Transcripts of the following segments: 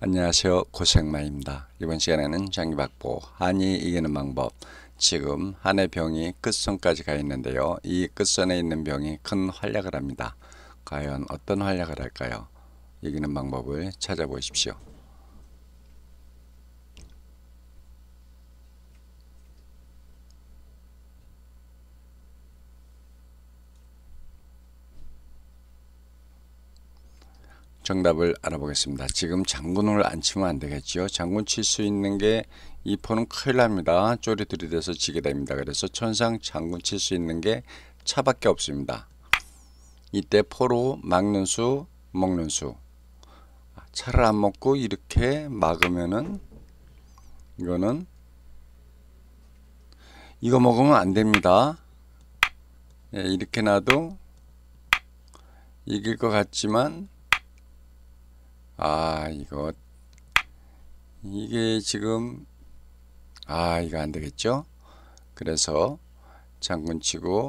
안녕하세요 고생마입니다. 이번 시간에는 장기박보 한이 이기는 방법 지금 한의 병이 끝선까지 가 있는데요. 이 끝선에 있는 병이 큰 활약을 합니다. 과연 어떤 활약을 할까요? 이기는 방법을 찾아보십시오. 정답을 알아보겠습니다. 지금 장군을 안 치면 안되겠죠 장군 칠 수 있는 게 이 포는 큰일 납니다. 쪼리 들이돼서 지게 됩니다. 그래서 천상 장군 칠 수 있는 게 차밖에 없습니다. 이때 포로 막는 수, 먹는 수. 아, 차를 안 먹고 이렇게 막으면은 이거는 이거 먹으면 안 됩니다. 예, 이렇게 놔도 이길 것 같지만 아 이거 이게 지금 아 이거 안되겠죠 그래서 장군 치고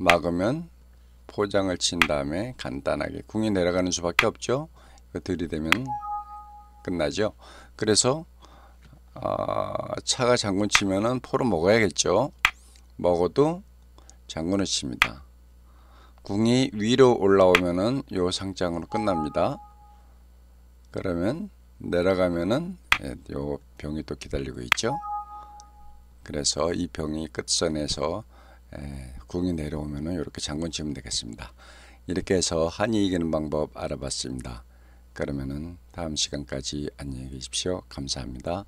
막으면 포장을 친 다음에 간단하게 궁이 내려가는 수밖에 없죠 이거 들이대면 끝나죠 그래서 아, 차가 장군 치면은 포로 먹어야겠죠 먹어도 장군을 칩니다 궁이 위로 올라오면은 요 상장으로 끝납니다 그러면 내려가면은 예, 요 병이 또 기다리고 있죠. 그래서 이 병이 끝선에서 예, 궁이 내려오면은 이렇게 장군 치면 되겠습니다. 이렇게 해서 한이 이기는 방법 알아봤습니다. 그러면은 다음 시간까지 안녕히 계십시오. 감사합니다.